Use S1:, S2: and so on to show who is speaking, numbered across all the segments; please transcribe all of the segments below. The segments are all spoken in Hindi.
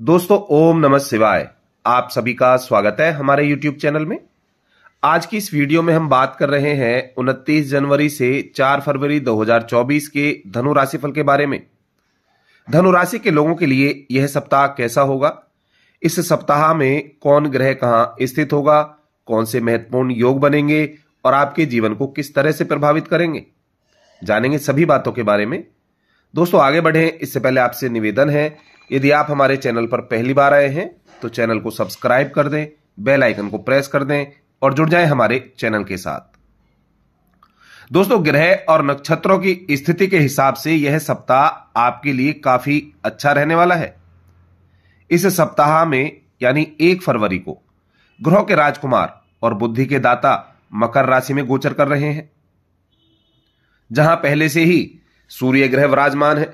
S1: दोस्तों ओम नमः शिवाय आप सभी का स्वागत है हमारे YouTube चैनल में आज की इस वीडियो में हम बात कर रहे हैं 29 जनवरी से 4 फरवरी 2024 के धनु राशि फल के बारे में धनु राशि के लोगों के लिए यह सप्ताह कैसा होगा इस सप्ताह में कौन ग्रह कहां स्थित होगा कौन से महत्वपूर्ण योग बनेंगे और आपके जीवन को किस तरह से प्रभावित करेंगे जानेंगे सभी बातों के बारे में दोस्तों आगे बढ़े इससे पहले आपसे निवेदन है यदि आप हमारे चैनल पर पहली बार आए हैं तो चैनल को सब्सक्राइब कर दें बेल आइकन को प्रेस कर दें और जुड़ जाएं हमारे चैनल के साथ दोस्तों ग्रह और नक्षत्रों की स्थिति के हिसाब से यह सप्ताह आपके लिए काफी अच्छा रहने वाला है इस सप्ताह में यानी एक फरवरी को ग्रह के राजकुमार और बुद्धि के दाता मकर राशि में गोचर कर रहे हैं जहां पहले से ही सूर्य ग्रह विराजमान है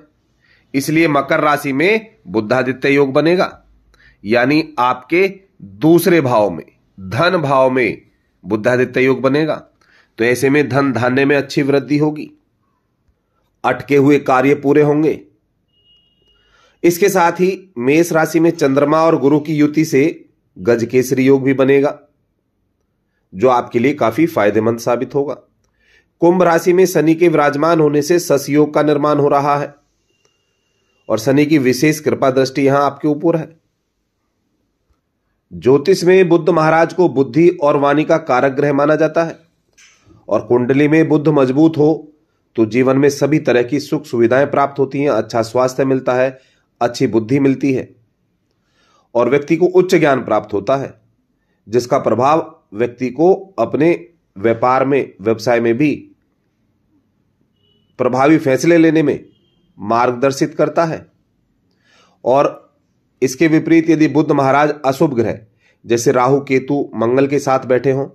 S1: इसलिए मकर राशि में बुद्धादित्य योग बनेगा यानी आपके दूसरे भाव में धन भाव में बुद्धादित्य योग बनेगा तो ऐसे में धन धान्य में अच्छी वृद्धि होगी अटके हुए कार्य पूरे होंगे इसके साथ ही मेष राशि में चंद्रमा और गुरु की युति से गज केसरी योग भी बनेगा जो आपके लिए काफी फायदेमंद साबित होगा कुंभ राशि में शनि के विराजमान होने से सस योग का निर्माण हो रहा है और शनि की विशेष कृपा दृष्टि यहां आपके ऊपर है ज्योतिष में बुद्ध महाराज को बुद्धि और वाणी का कारक ग्रह माना जाता है और कुंडली में बुद्ध मजबूत हो तो जीवन में सभी तरह की सुख सुविधाएं प्राप्त होती हैं अच्छा स्वास्थ्य मिलता है अच्छी बुद्धि मिलती है और व्यक्ति को उच्च ज्ञान प्राप्त होता है जिसका प्रभाव व्यक्ति को अपने व्यापार में व्यवसाय में भी प्रभावी फैसले लेने में मार्गदर्शित करता है और इसके विपरीत यदि बुद्ध महाराज अशुभ ग्रह जैसे राहु केतु मंगल के साथ बैठे हों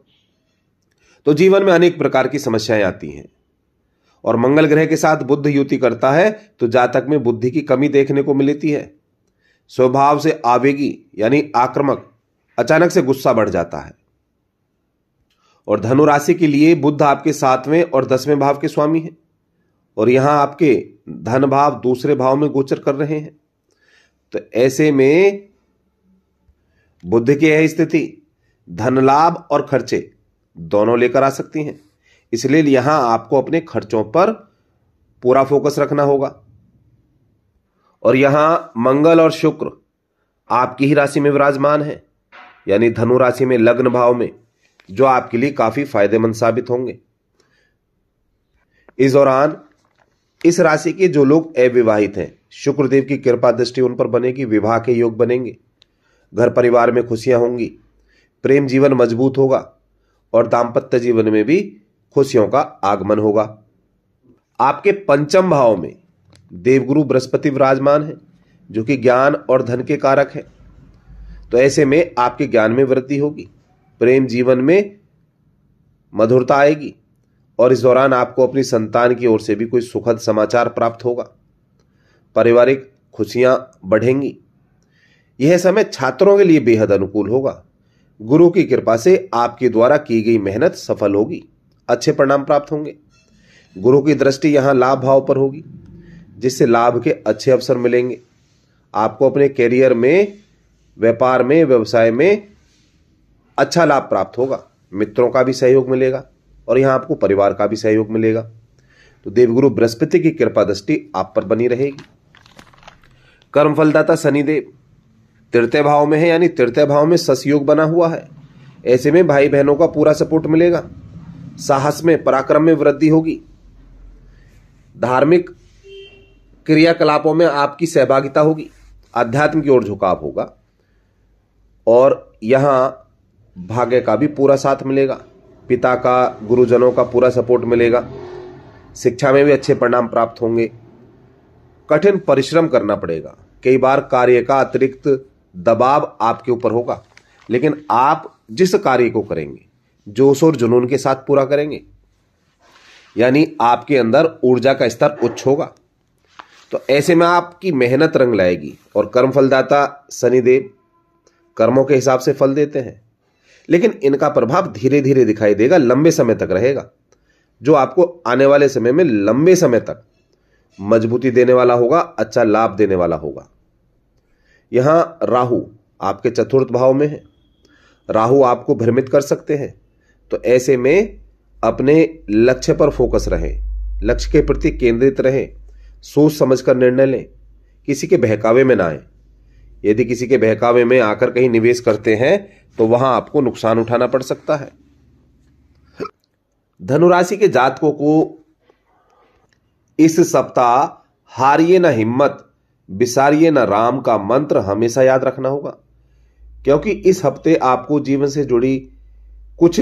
S1: तो जीवन में अनेक प्रकार की समस्याएं आती हैं और मंगल ग्रह के साथ बुद्ध युति करता है तो जातक में बुद्धि की कमी देखने को मिलती है स्वभाव से आवेगी यानी आक्रमक अचानक से गुस्सा बढ़ जाता है और धनुराशि के लिए बुद्ध आपके सातवें और दसवें भाव के स्वामी हैं और यहां आपके धन भाव दूसरे भाव में गोचर कर रहे हैं तो ऐसे में बुद्ध की यह स्थिति धन लाभ और खर्चे दोनों लेकर आ सकती हैं इसलिए यहां आपको अपने खर्चों पर पूरा फोकस रखना होगा और यहां मंगल और शुक्र आपकी ही राशि में विराजमान है यानी धनु राशि में लग्न भाव में जो आपके लिए काफी फायदेमंद साबित होंगे इस दौरान इस राशि के जो लोग अविवाहित हैं शुक्रदेव की कृपा दृष्टि उन पर बनेगी विवाह के योग बनेंगे घर परिवार में खुशियां होंगी प्रेम जीवन मजबूत होगा और दाम्पत्य जीवन में भी खुशियों का आगमन होगा आपके पंचम भाव में देवगुरु बृहस्पति विराजमान है जो कि ज्ञान और धन के कारक है तो ऐसे में आपके ज्ञान में वृद्धि होगी प्रेम जीवन में मधुरता आएगी और इस दौरान आपको अपनी संतान की ओर से भी कोई सुखद समाचार प्राप्त होगा पारिवारिक खुशियां बढ़ेंगी यह समय छात्रों के लिए बेहद अनुकूल होगा गुरु की कृपा से आपके द्वारा की गई मेहनत सफल होगी अच्छे परिणाम प्राप्त होंगे गुरु की दृष्टि यहां लाभ भाव पर होगी जिससे लाभ के अच्छे अवसर मिलेंगे आपको अपने करियर में व्यापार में व्यवसाय में अच्छा लाभ प्राप्त होगा मित्रों का भी सहयोग मिलेगा और यहाँ आपको परिवार का भी सहयोग मिलेगा तो देवगुरु बृहस्पति की कृपा दृष्टि आप पर बनी रहेगी कर्म फलदाता शनिदेव तृतीय भाव में है यानी तृतीय भाव में सस योग बना हुआ है ऐसे में भाई बहनों का पूरा सपोर्ट मिलेगा साहस में पराक्रम में वृद्धि होगी धार्मिक क्रियाकलापों में आपकी सहभागिता होगी आध्यात्म की ओर झुकाव होगा और यहां भाग्य का भी पूरा साथ मिलेगा पिता का गुरुजनों का पूरा सपोर्ट मिलेगा शिक्षा में भी अच्छे परिणाम प्राप्त होंगे कठिन परिश्रम करना पड़ेगा कई बार कार्य का अतिरिक्त दबाव आपके ऊपर होगा लेकिन आप जिस कार्य को करेंगे जोश और जुनून के साथ पूरा करेंगे यानी आपके अंदर ऊर्जा का स्तर उच्च होगा तो ऐसे में आपकी मेहनत रंग लाएगी और कर्म फलदाता शनिदेव कर्मों के हिसाब से फल देते हैं लेकिन इनका प्रभाव धीरे धीरे दिखाई देगा लंबे समय तक रहेगा जो आपको आने वाले समय में लंबे समय तक मजबूती देने वाला होगा अच्छा लाभ देने वाला होगा यहां राहु आपके चतुर्थ भाव में है राहु आपको भ्रमित कर सकते हैं तो ऐसे में अपने लक्ष्य पर फोकस रहें लक्ष्य के प्रति केंद्रित रहें सोच समझकर निर्णय लें किसी के बहकावे में ना आए यदि किसी के बहकावे में आकर कहीं निवेश करते हैं तो वहां आपको नुकसान उठाना पड़ सकता है धनुराशि के जातकों को इस सप्ताह हारिए ना हिम्मत बिसारिये ना राम का मंत्र हमेशा याद रखना होगा क्योंकि इस हफ्ते आपको जीवन से जुड़ी कुछ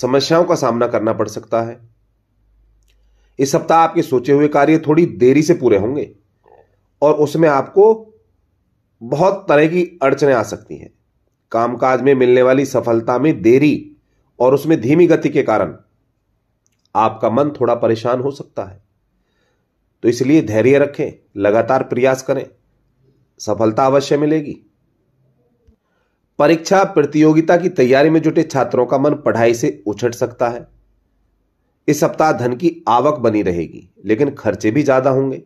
S1: समस्याओं का सामना करना पड़ सकता है इस सप्ताह आपके सोचे हुए कार्य थोड़ी देरी से पूरे होंगे और उसमें आपको बहुत तरह की अड़चने आ सकती हैं कामकाज में मिलने वाली सफलता में देरी और उसमें धीमी गति के कारण आपका मन थोड़ा परेशान हो सकता है तो इसलिए धैर्य रखें लगातार प्रयास करें सफलता अवश्य मिलेगी परीक्षा प्रतियोगिता की तैयारी में जुटे छात्रों का मन पढ़ाई से उछट सकता है इस सप्ताह धन की आवक बनी रहेगी लेकिन खर्चे भी ज्यादा होंगे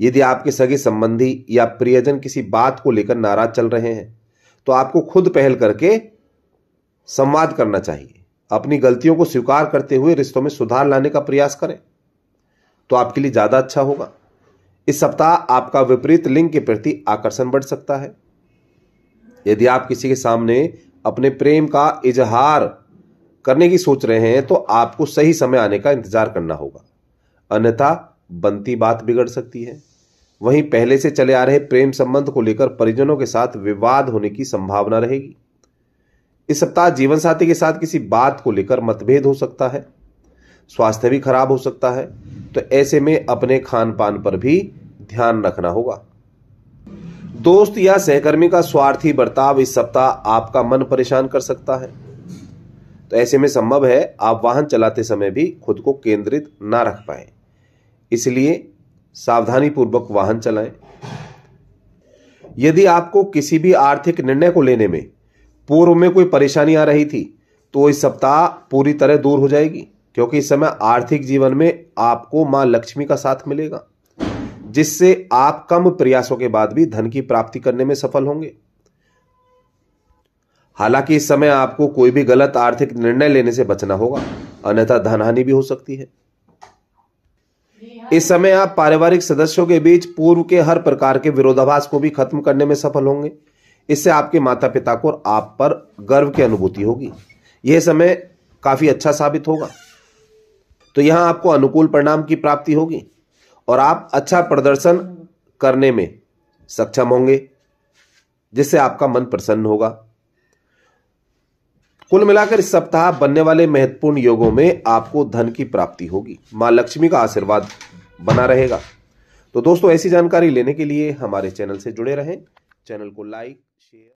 S1: यदि आपके सगे संबंधी या प्रियजन किसी बात को लेकर नाराज चल रहे हैं तो आपको खुद पहल करके संवाद करना चाहिए अपनी गलतियों को स्वीकार करते हुए रिश्तों में सुधार लाने का प्रयास करें तो आपके लिए ज़्यादा अच्छा होगा इस सप्ताह आपका विपरीत लिंग के प्रति आकर्षण बढ़ सकता है यदि आप किसी के सामने अपने प्रेम का इजहार करने की सोच रहे हैं तो आपको सही समय आने का इंतजार करना होगा अन्यथा बनती बात बिगड़ सकती है वहीं पहले से चले आ रहे प्रेम संबंध को लेकर परिजनों के साथ विवाद होने की संभावना रहेगी इस सप्ताह जीवन साथी के साथ किसी बात को लेकर मतभेद हो सकता है स्वास्थ्य भी खराब हो सकता है तो ऐसे में अपने खान पान पर भी ध्यान रखना होगा दोस्त या सहकर्मी का स्वार्थी बर्ताव इस सप्ताह आपका मन परेशान कर सकता है तो ऐसे में संभव है आप वाहन चलाते समय भी खुद को केंद्रित ना रख पाए इसलिए सावधानी पूर्वक वाहन चलाएं यदि आपको किसी भी आर्थिक निर्णय को लेने में पूर्व में कोई परेशानी आ रही थी तो इस सप्ताह पूरी तरह दूर हो जाएगी क्योंकि इस समय आर्थिक जीवन में आपको मां लक्ष्मी का साथ मिलेगा जिससे आप कम प्रयासों के बाद भी धन की प्राप्ति करने में सफल होंगे हालांकि इस समय आपको कोई भी गलत आर्थिक निर्णय लेने से बचना होगा अन्यथा धनहानि भी हो सकती है इस समय आप पारिवारिक सदस्यों के बीच पूर्व के हर प्रकार के विरोधाभास को भी खत्म करने में सफल होंगे इससे आपके माता पिता को और आप पर गर्व की अनुभूति होगी यह समय काफी अच्छा साबित होगा तो यहां आपको अनुकूल परिणाम की प्राप्ति होगी और आप अच्छा प्रदर्शन करने में सक्षम होंगे जिससे आपका मन प्रसन्न होगा कुल मिलाकर इस सप्ताह बनने वाले महत्वपूर्ण योगों में आपको धन की प्राप्ति होगी मां लक्ष्मी का आशीर्वाद बना रहेगा तो दोस्तों ऐसी जानकारी लेने के लिए हमारे चैनल से जुड़े रहें चैनल को लाइक शेयर